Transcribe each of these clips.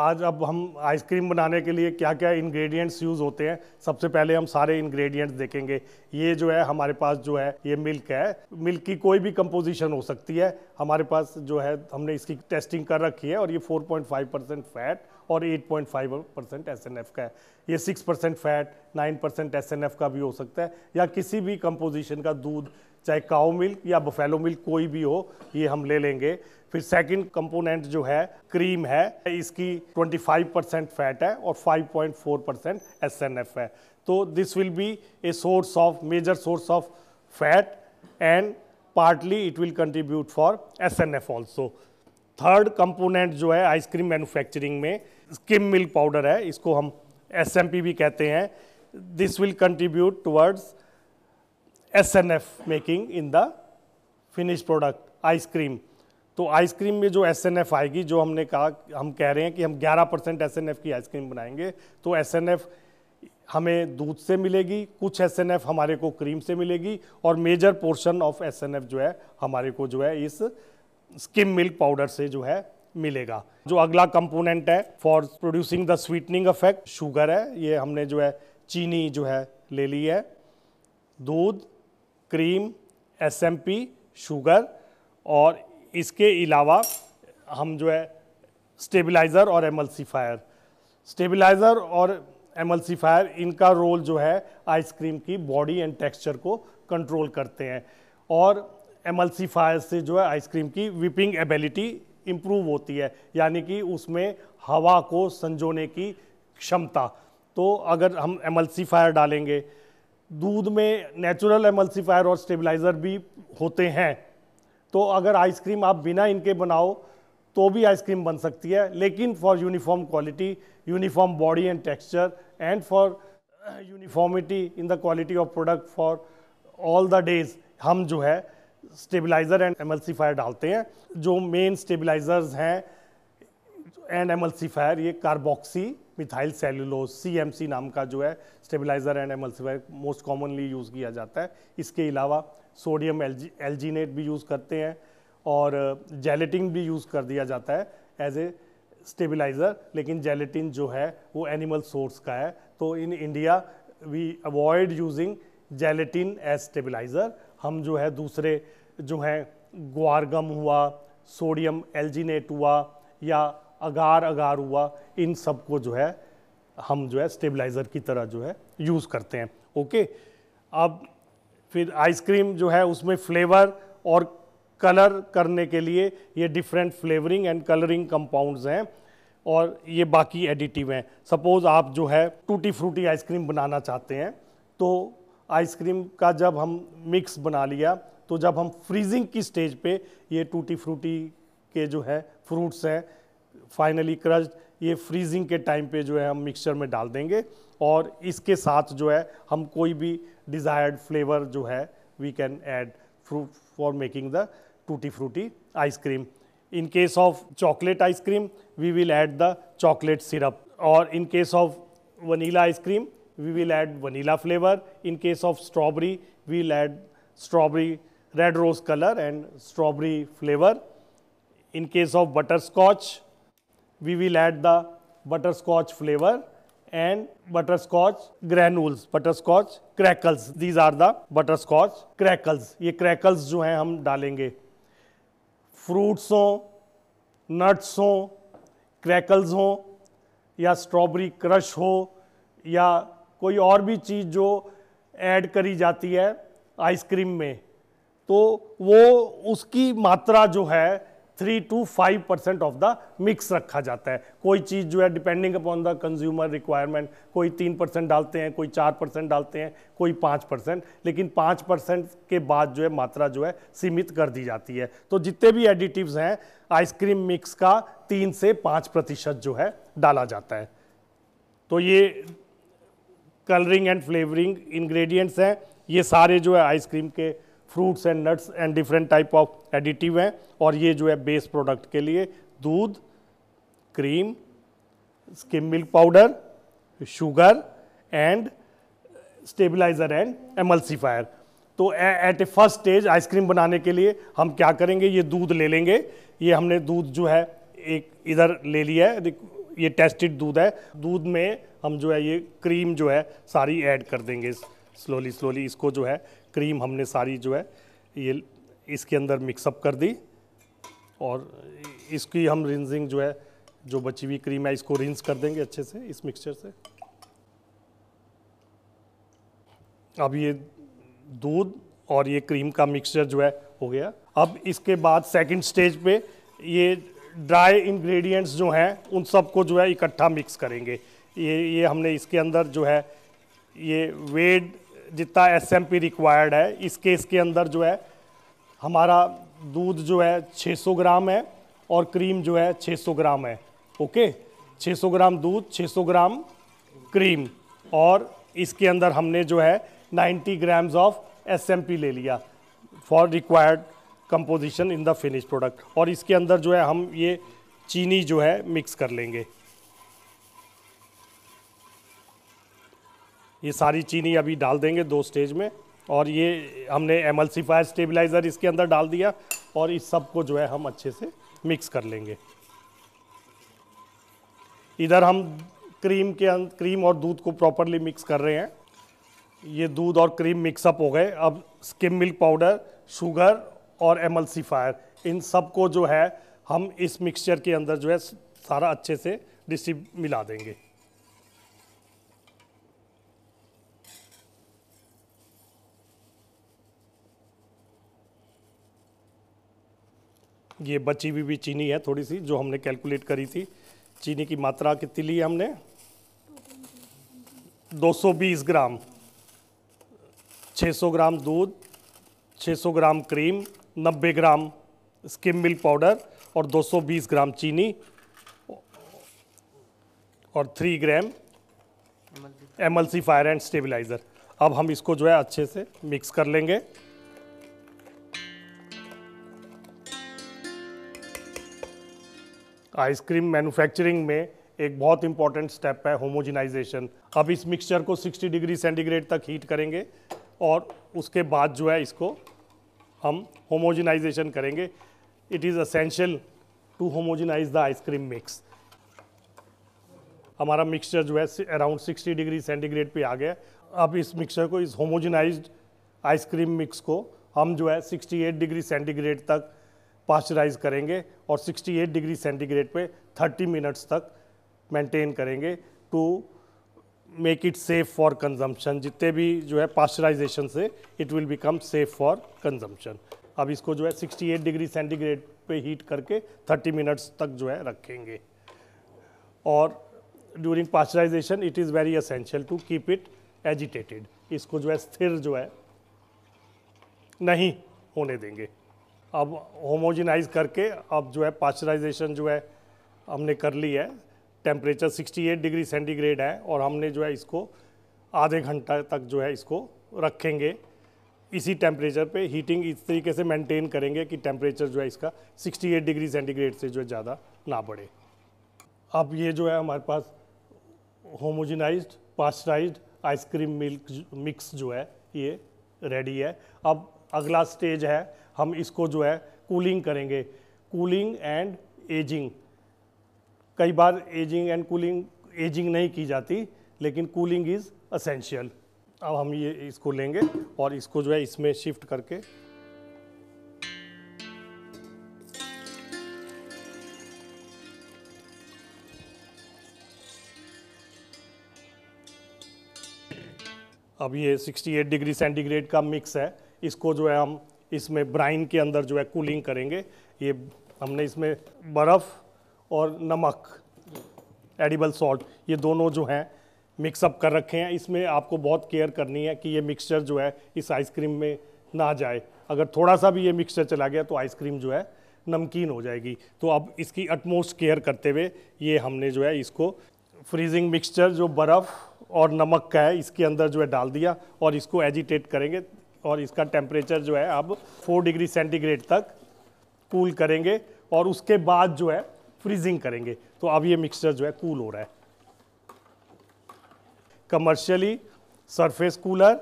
आज अब हम आइसक्रीम बनाने के लिए क्या क्या इंग्रेडिएंट्स यूज़ होते हैं सबसे पहले हम सारे इंग्रेडिएंट्स देखेंगे ये जो है हमारे पास जो है ये मिल्क है मिल्क की कोई भी कंपोजिशन हो सकती है हमारे पास जो है हमने इसकी टेस्टिंग कर रखी है और ये 4.5 परसेंट फैट और 8.5 परसेंट एस का है ये 6 परसेंट फैट 9 परसेंट एस का भी हो सकता है या किसी भी कंपोजिशन का दूध चाहे काओ मिल्क या बफेलो मिल्क कोई भी हो ये हम ले लेंगे फिर सेकंड कंपोनेंट जो है क्रीम है इसकी 25 परसेंट फैट है और 5.4 परसेंट एस है तो this will be a source of major source of fat and partly it will contribute for S N F also third component जो है आइसक्रीम मैन्युफैक्चरिंग में स्किम मिल्क पाउडर है इसको हम एस भी कहते हैं this will contribute towards SNF making in the finish product ice cream तो आइसक्रीम में जो एसएनएफ आएगी जो हमने कहा हम कह रहे हैं कि हम 11 परसेंट एस की आइसक्रीम बनाएंगे तो एसएनएफ हमें दूध से मिलेगी कुछ एसएनएफ हमारे को क्रीम से मिलेगी और मेजर पोर्शन ऑफ एसएनएफ जो है हमारे को जो है इस स्किम मिल्क पाउडर से जो है मिलेगा जो अगला कंपोनेंट है for producing the sweetening effect sugar है ये हमने जो है चीनी जो है ले ली है दूध क्रीम एसएमपी शुगर और इसके अलावा हम जो है स्टेबलाइज़र और एमल्सीफायर स्टेबलाइज़र और एमल्सीफायर इनका रोल जो है आइसक्रीम की बॉडी एंड टेक्सचर को कंट्रोल करते हैं और एमल्सीफायर से जो है आइसक्रीम की विपिंग एबिलिटी इम्प्रूव होती है यानी कि उसमें हवा को संजोने की क्षमता तो अगर हम एमल्सीफायर डालेंगे दूध में नेचुरल एमल्सीफायर और स्टेबलाइज़र भी होते हैं तो अगर आइसक्रीम आप बिना इनके बनाओ तो भी आइसक्रीम बन सकती है लेकिन for uniform quality uniform body and texture and for uniformity in the quality of product for all the days हम जो है स्टेबलाइज़र एंड एमल्सीफायर डालते हैं जो मेन स्टेबलाइज़र्स हैं एंड एमल्सीफायर ये कार्बोक्सी मिथाइल सेलुलोज सी नाम का जो है stabilizer and emulsifier most commonly use किया जाता है इसके अलावा सोडियम एल्जी एल्जीनेट भी यूज़ करते हैं और जेलेटिन uh, भी यूज़ कर दिया जाता है एज ए स्टेबलाइज़र लेकिन जेलेटिन जो है वो एनिमल सोर्स का है तो in India we avoid using gelatin as stabilizer हम जो है दूसरे जो हैं ग्वारगम हुआ सोडियम एल्जीनेट हुआ या अगार अगार हुआ इन सब को जो है हम जो है स्टेबलाइज़र की तरह जो है यूज़ करते हैं ओके अब फिर आइसक्रीम जो है उसमें फ्लेवर और कलर करने के लिए ये different flavouring and colouring compounds हैं और ये बाकी एडिटिव हैं सपोज़ आप जो है टूटी फ्रूटी आइसक्रीम बनाना चाहते हैं तो आइसक्रीम का जब हम मिक्स बना लिया तो जब हम फ्रीजिंग की स्टेज पे ये टूटी फ्रूटी के जो है फ्रूट्स हैं फाइनली क्रज्ड ये फ्रीजिंग के टाइम पे जो है हम मिक्सचर में डाल देंगे और इसके साथ जो है हम कोई भी डिज़ायर्ड फ्लेवर जो है we can add for making the tutti frutti ice cream in case of chocolate ice cream we will add the chocolate syrup और in case of vanilla ice cream we will add vanilla flavour in case of strawberry we'll add strawberry red rose colour and strawberry flavour in case of butter scotch we will add the butterscotch flavor and butterscotch granules butterscotch crackles these are the butterscotch crackles ये crackles जो हैं हम डालेंगे fruits हों nuts हों crackles हों या strawberry crush हो या कोई और भी चीज़ जो ऐड करी जाती है आइसक्रीम में तो वो उसकी मात्रा जो है three to five percent of the mix रखा जाता है कोई चीज़ जो है depending upon the consumer requirement कोई तीन परसेंट डालते हैं कोई चार परसेंट डालते हैं कोई पाँच परसेंट लेकिन पाँच परसेंट के बाद जो है मात्रा जो है सीमित कर दी जाती है तो जितने भी एडिटिव्स हैं आइसक्रीम मिक्स का तीन से पाँच प्रतिशत जो है डाला जाता है तो ये कलरिंग एंड फ्लेवरिंग इन्ग्रेडियंट्स हैं ये सारे जो है आइसक्रीम के fruits and nuts and different type of additive हैं और ये जो है बेस प्रोडक्ट के लिए दूध cream skim milk powder sugar and stabilizer and emulsifier तो at a first stage ice cream बनाने के लिए हम क्या करेंगे ये दूध ले लेंगे ये हमने दूध जो है एक इधर ले लिया है ये टेस्टेड दूध है दूध में हम जो है ये क्रीम जो है सारी ऐड कर देंगे स्लोली स्लोली इसको जो है क्रीम हमने सारी जो है ये इसके अंदर मिक्सअप कर दी और इसकी हम रिंजिंग जो है जो बची हुई क्रीम है इसको रिंस कर देंगे अच्छे से इस मिक्सचर से अब ये दूध और ये क्रीम का मिक्सचर जो है हो गया अब इसके बाद सेकंड स्टेज पे ये ड्राई इंग्रेडिएंट्स जो हैं उन सबको जो है इकट्ठा मिक्स करेंगे ये ये हमने इसके अंदर जो है ये वेड जितना एस एम पी रिक्वायर्ड है इस केस के अंदर जो है हमारा दूध जो है 600 ग्राम है और क्रीम जो है 600 ग्राम है ओके 600 ग्राम दूध 600 ग्राम क्रीम और इसके अंदर हमने जो है 90 grams of S M P ले लिया for required composition in the finish product और इसके अंदर जो है हम ये चीनी जो है मिक्स कर लेंगे ये सारी चीनी अभी डाल देंगे दो स्टेज में और ये हमने एमल्सीफायर स्टेबलाइज़र इसके अंदर डाल दिया और इस सब को जो है हम अच्छे से मिक्स कर लेंगे इधर हम क्रीम के क्रीम अं-, और दूध को प्रॉपरली मिक्स कर रहे हैं ये दूध और क्रीम मिक्सअप हो गए अब स्किम मिल्क पाउडर शुगर और एमल्सीफायर इन सब को जो है हम इस मिक्सचर के अंदर जो है सारा अच्छे से डिस्टिब मिला देंगे ये बची हुई भी चीनी है थोड़ी सी जो हमने कैलकुलेट करी थी चीनी की मात्रा कितनी ली हमने 220 ग्राम 600 ग्राम दूध 600 gram cream 90 gram skim milk powder और 220 ग्राम चीनी और 3 gram emulsifier and stabilizer अब हम इसको जो है अच्छे से मिक्स कर लेंगे आइसक्रीम मैन्युफैक्चरिंग में एक बहुत इंपॉर्टेंट स्टेप है होमोजिनाइजेशन अब इस मिक्सचर को 60 डिग्री सेंटीग्रेड तक हीट करेंगे और उसके बाद जो है इसको हम होमोजिनाइजेशन करेंगे it is essential to homogenize the ice cream mix हमारा मिक्सचर जो है अराउंड 60 डिग्री सेंटीग्रेड पे आ गया अब इस मिक्सचर को इस होमोजिनाइज आइसक्रीम मिक्स को हम जो है 68 डिग्री सेंटीग्रेड तक पास्चराइज करेंगे और 68 डिग्री सेंटीग्रेड पे 30 मिनट्स तक मेंटेन करेंगे to make it safe for consumption जितने भी जो है पास्चराइजेशन से it will become safe for consumption अब इसको जो है 68 डिग्री सेंटीग्रेड पे हीट करके 30 मिनट्स तक जो है रखेंगे और during pasteurization it is very essential to keep it agitated इसको जो है स्थिर जो है नहीं होने देंगे अब होमोजिनाइज करके अब जो है पास्चराइजेशन जो है हमने कर ली है टेम्परेचर 68 डिग्री सेंटीग्रेड है और हमने जो है इसको आधे घंटा तक जो है इसको रखेंगे इसी टेम्परेचर पे हीटिंग इस तरीके से मेंटेन करेंगे कि टेम्परेचर जो है इसका 68 डिग्री सेंटीग्रेड से जो है ज़्यादा ना बढ़े अब ये जो है हमारे पास homogenize pasteurize ice cream milk mix जो है ये रेडी है अब अगला स्टेज है हम इसको जो है कूलिंग करेंगे कूलिंग एंड एजिंग कई बार एजिंग एंड कूलिंग एजिंग नहीं की जाती लेकिन कूलिंग इज़ असेंशियल अब हम ये इसको लेंगे और इसको जो है इसमें शिफ्ट करके अब ये 68 डिग्री सेंटीग्रेड का मिक्स है इसको जो है हम इसमें ब्राइन के अंदर जो है कूलिंग करेंगे ये हमने इसमें बर्फ़ और नमक एडिबल सॉल्ट ये दोनों जो हैं मिक्सअप कर रखे हैं इसमें आपको बहुत केयर करनी है कि ये मिक्सचर जो है इस आइसक्रीम में ना जाए अगर थोड़ा सा भी ये मिक्सचर चला गया तो आइसक्रीम जो है नमकीन हो जाएगी तो अब इसकी अटमोस्ट केयर करते हुए ये हमने जो है इसको फ्रीजिंग मिक्सचर जो बर्फ़ और नमक का है इसके अंदर जो है डाल दिया और इसको एजिटेट करेंगे और इसका टेम्परेचर जो है अब फोर डिग्री सेंटीग्रेड तक कूल करेंगे और उसके बाद जो है फ्रीजिंग करेंगे तो अब ये मिक्सचर जो है कूल हो रहा है कमर्शियली सरफेस कूलर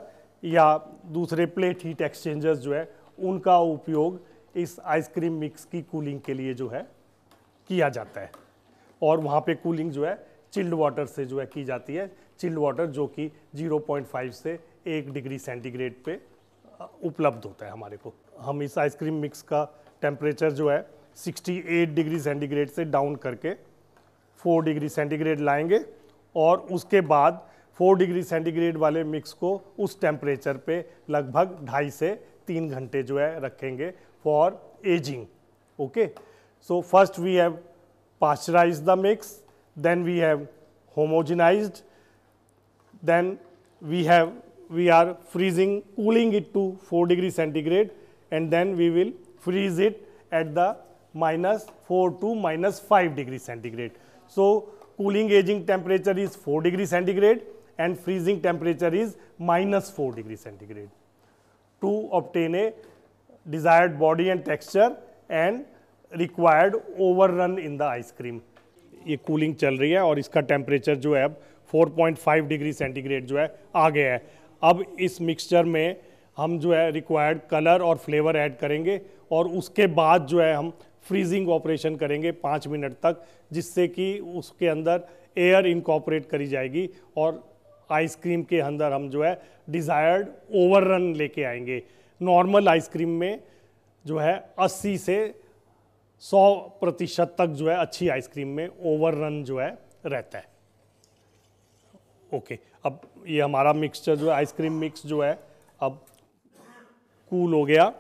या दूसरे प्लेट हीट एक्सचेंजर्स जो है उनका उपयोग इस आइसक्रीम मिक्स की कूलिंग के लिए जो है किया जाता है और वहाँ पे कूलिंग जो है चिल्ड वाटर से जो है की जाती है चिल्ड वाटर जो कि 0.5 से एक डिग्री सेंटीग्रेड पे उपलब्ध होता है हमारे को हम इस आइसक्रीम मिक्स का टेम्परेचर जो है 68 डिग्री सेंटीग्रेड से डाउन करके 4 डिग्री सेंटीग्रेड लाएंगे और उसके बाद 4 डिग्री सेंटीग्रेड वाले मिक्स को उस टेम्परेचर पे लगभग ढाई से तीन घंटे जो है रखेंगे for ageing okay so first we have pasteurized the mix then we have homogenize then we have we are freezing, cooling it to 4 degree centigrade and then we will freeze it at the minus 4 to minus 5 degree centigrade. So, cooling aging temperature is 4 degree centigrade and freezing temperature is minus 4 degree centigrade to obtain a desired body and texture and required overrun in the ice cream. ये cooling चल रही है और इसका temperature जो है अब 4.5 degree centigrade जो है आ गया है अब इस मिक्सचर में हम जो है रिक्वायर्ड कलर और फ्लेवर ऐड करेंगे और उसके बाद जो है हम फ्रीजिंग ऑपरेशन करेंगे पाँच मिनट तक जिससे कि उसके अंदर एयर इनकॉपरेट करी जाएगी और आइसक्रीम के अंदर हम जो है डिज़ायर्ड ओवर रन लेके आएंगे नॉर्मल आइसक्रीम में जो है 80 से 100 प्रतिशत तक जो है अच्छी आइसक्रीम में ओवर रन जो है रहता है ओके okay. अब ये हमारा मिक्सचर जो है आइसक्रीम मिक्स जो है अब कूल हो गया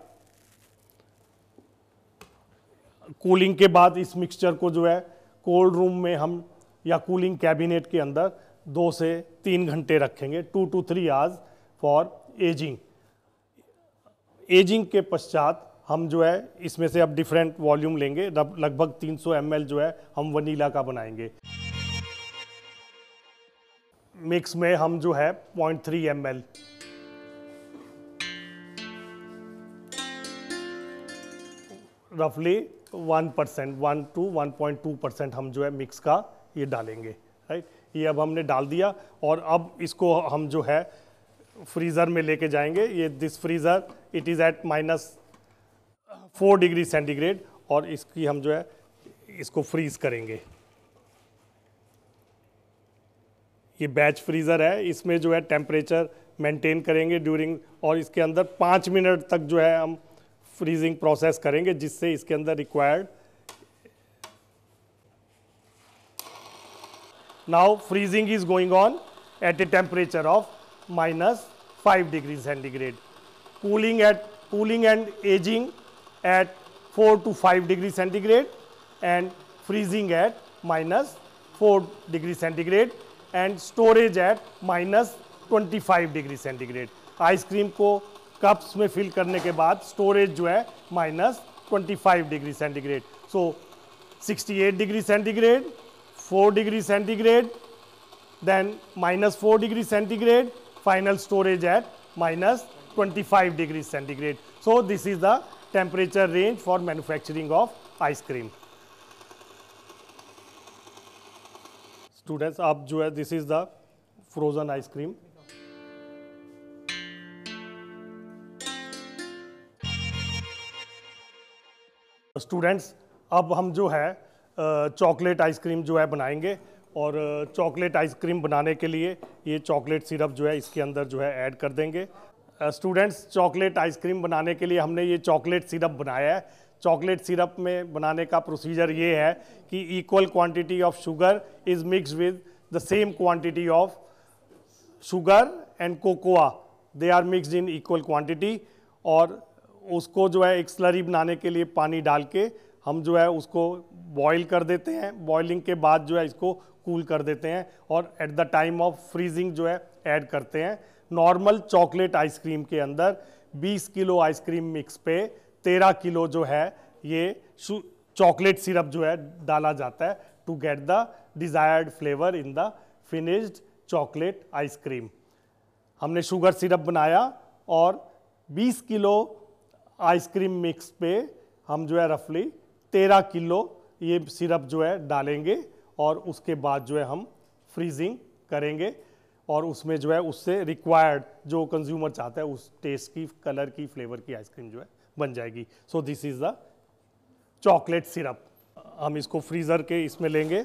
कूलिंग के बाद इस मिक्सचर को जो है कोल्ड रूम में हम या कूलिंग कैबिनेट के अंदर दो से तीन घंटे रखेंगे two to three hours for ageing ageing के पश्चात हम जो है इसमें से अब डिफरेंट वॉल्यूम लेंगे लगभग 300 एम जो है हम वनीला का बनाएंगे मिक्स में हम जो है पॉइंट थ्री एम एल रफली one percent one to one point two percent हम जो है मिक्स का ये डालेंगे राइट ये अब हमने डाल दिया और अब इसको हम जो है फ्रीज़र में लेके जाएंगे ये this freezer it is at minus four degree centigrade और इसकी हम जो है इसको फ्रीज़ करेंगे ये बैच फ्रीज़र है इसमें जो है टेम्परेचर मेंटेन करेंगे ड्यूरिंग और इसके अंदर पाँच मिनट तक जो है हम फ्रीजिंग प्रोसेस करेंगे जिससे इसके अंदर required now freezing is going on at a temperature of minus five degree centigrade cooling at cooling and ageing at four to five degree centigrade and freezing at minus four degree centigrade and storage at minus five degree centigrade ice cream को cups में fill करने के बाद storage जो है minus five degree centigrade so 68 degree centigrade 4 degree centigrade then minus four degree centigrade final storage at minus twenty five degree centigrade so this is the temperature range for manufacturing of ice cream students आप जो है this is the frozen ice cream students अब हम जो है chocolate ice cream जो है बनाएंगे और चॉकलेट आइसक्रीम बनाने के लिए ये चॉकलेट सिरप जो है इसके अंदर जो है ऐड कर देंगे स्टूडेंट्स चॉकलेट आइसक्रीम बनाने के लिए हमने ये चॉकलेट सिरप बनाया है चॉकलेट सिरप में बनाने का प्रोसीजर ये है कि equal quantity of sugar is mix with the same quantity of sugar and cocoa they are mixed in equal quantity और उसको जो है एक स्लरी बनाने के लिए पानी डाल के हम जो है उसको बॉईल कर देते हैं बॉइलिंग के बाद जो है इसको कूल कर देते हैं और at the time of freezing जो है ऐड करते हैं नॉर्मल चॉकलेट आइसक्रीम के अंदर 20 किलो आइसक्रीम मिक्स पे तेरह किलो जो है ये चॉकलेट सिरप जो है डाला जाता है to get the desired flavour in the finished chocolate ice cream हमने शुगर सिरप बनाया और 20 किलो आइसक्रीम मिक्स पे हम जो है रफली 13 किलो ये सिरप जो है डालेंगे और उसके बाद जो है हम फ्रीजिंग करेंगे और उसमें जो है उससे रिक्वायर्ड जो कंज्यूमर चाहता है उस टेस्ट की कलर की फ्लेवर की आइसक्रीम जो है बन जाएगी so this is the chocolate syrup हम इसको फ्रीज़र के इसमें लेंगे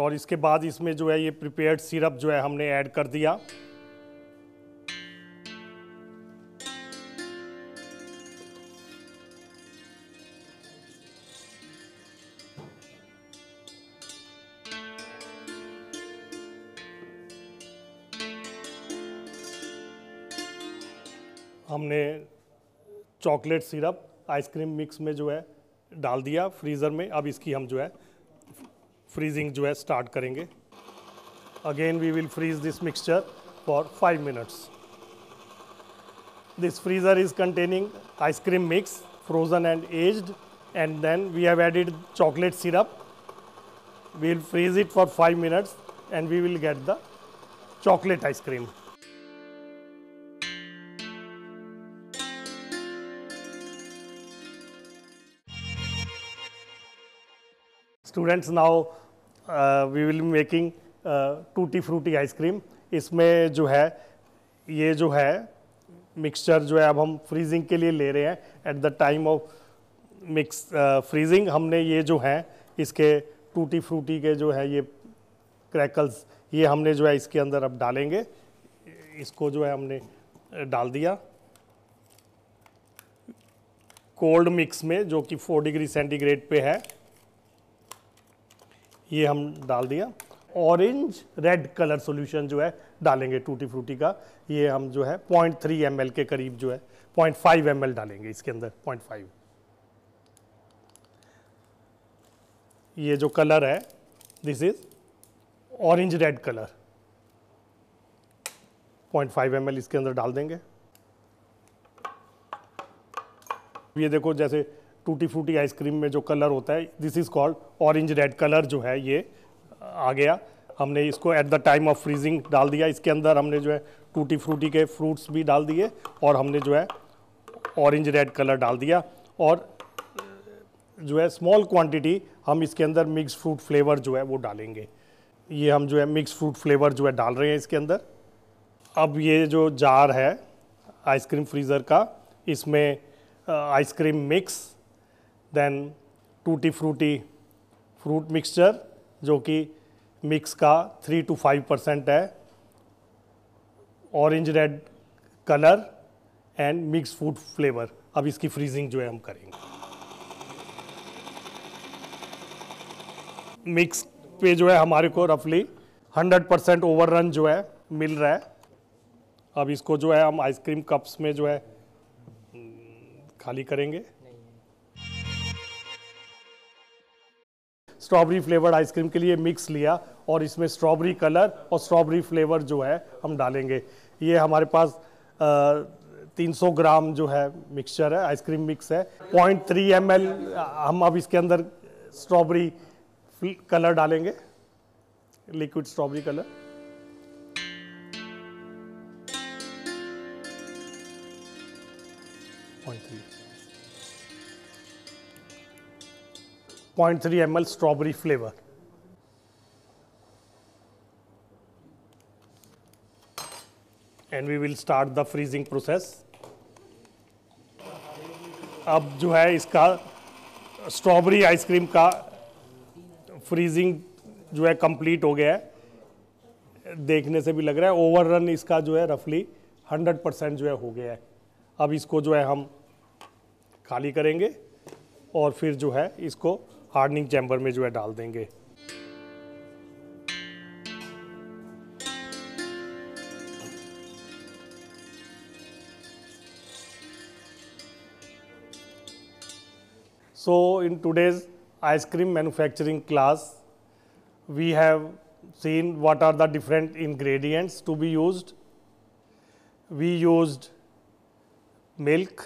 और इसके बाद इसमें जो है ये प्रिपेयर्ड सिरप जो है हमने ऐड कर दिया हमने चॉकलेट सिरप आइसक्रीम मिक्स में जो है डाल दिया फ्रीज़र में अब इसकी हम जो है फ्रीजिंग जो है स्टार्ट करेंगे again we will freeze this mixture for five minutes this freezer is containing ice cream mix frozen and aged and then we have added chocolate syrup we will freeze it for five minutes and we will get the chocolate ice cream students now we will making tutti frutti ice cream इसमें जो है ये जो है mixture जो है अब हम फ्रीजिंग के लिए ले रहे हैं at the time of mix freezing हमने ये जो है इसके टूटी फ्रूटी के जो है ये क्रैकल्स ये हमने जो है इसके अंदर अब डालेंगे इसको जो है हमने uh, डाल दिया कोल्ड मिक्स में जो कि 4 डिग्री सेंटीग्रेड पे है ये हम डाल दिया ऑरेंज रेड कलर सॉल्यूशन जो है डालेंगे टूटी फ्रूटी का ये हम जो है पॉइंट थ्री एम के करीब जो है पॉइंट फाइव एम डालेंगे इसके अंदर पॉइंट फाइव ये जो कलर है this is orange red colour point five M इसके अंदर डाल देंगे ये देखो जैसे टूटी फूटी आइसक्रीम में जो कलर होता है this is called orange red colour जो है ये आ गया हमने इसको at the time of freezing डाल दिया इसके अंदर हमने जो है टूटी फ्रूटी के फ्रूट्स भी डाल दिए और हमने जो है ऑरेंज रेड कलर डाल दिया और जो है स्मॉल क्वांटिटी हम इसके अंदर मिक्स फ्रूट फ्लेवर जो है वो डालेंगे ये हम जो है मिक्स फ्रूट फ्लेवर जो है डाल रहे हैं इसके अंदर अब ये जो जार है आइसक्रीम फ्रीज़र का इसमें ice cream mix then tutti frutti fruit mixture जो कि मिक्स का थ्री टू फाइव परसेंट है orange red colour and mix food flavour अब इसकी फ्रीजिंग जो है हम करेंगे मिक्स पे जो है हमारे को रफली 100 परसेंट ओवर रन जो है मिल रहा है अब इसको जो है हम आइसक्रीम कप्स में जो है खाली करेंगे स्ट्रॉबेरी फ्लेवर्ड आइसक्रीम के लिए मिक्स लिया और इसमें स्ट्रॉबेरी कलर और स्ट्रॉबेरी फ्लेवर जो है हम डालेंगे ये हमारे पास तीन सौ ग्राम जो है मिक्सचर है आइसक्रीम मिक्स है पॉइंट थ्री एम हम अब इसके अंदर स्ट्रॉबेरी कलर डालेंगे liquid strawberry colour 0.3 ml strawberry flavor. And we will start the freezing process. अब जो है इसका स्ट्रॉबेरी आइसक्रीम का फ्रीजिंग जो है कंप्लीट हो गया है देखने से भी लग रहा है ओवररन इसका जो है रफली 100 परसेंट जो है हो गया है अब इसको जो है हम खाली करेंगे और फिर जो है इसको हार्डनिंग चैम्बर में जो है डाल देंगे so in today's ice cream manufacturing class we have seen what are the different ingredients to be used we used milk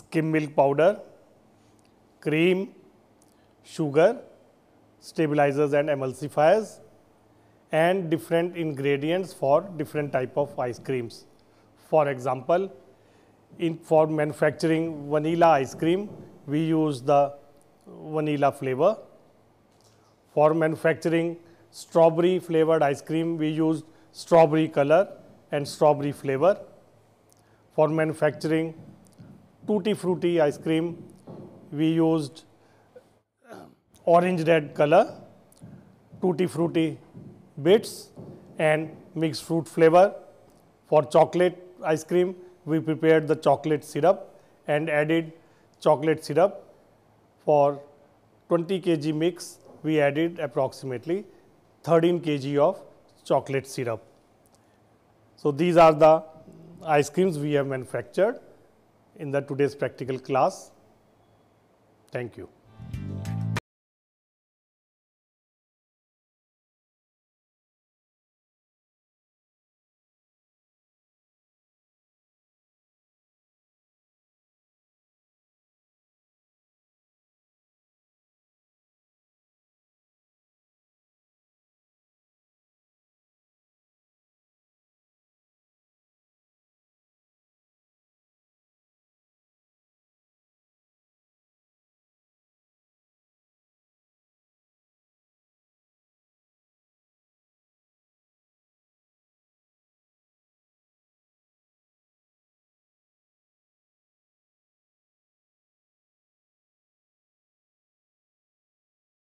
skim milk powder cream sugar, stabilizers and emulsifiers and different ingredients for different type of ice creams. For example, in, for manufacturing vanilla ice cream, we use the vanilla flavor. For manufacturing strawberry flavored ice cream, we use strawberry color and strawberry flavor. For manufacturing tutti frutti ice cream, we used orange red color, tutti frutti bits and mixed fruit flavor. For chocolate ice cream, we prepared the chocolate syrup and added chocolate syrup. For 20 kg mix, we added approximately 13 kg of chocolate syrup. So, these are the ice creams we have manufactured in the today's practical class. Thank you.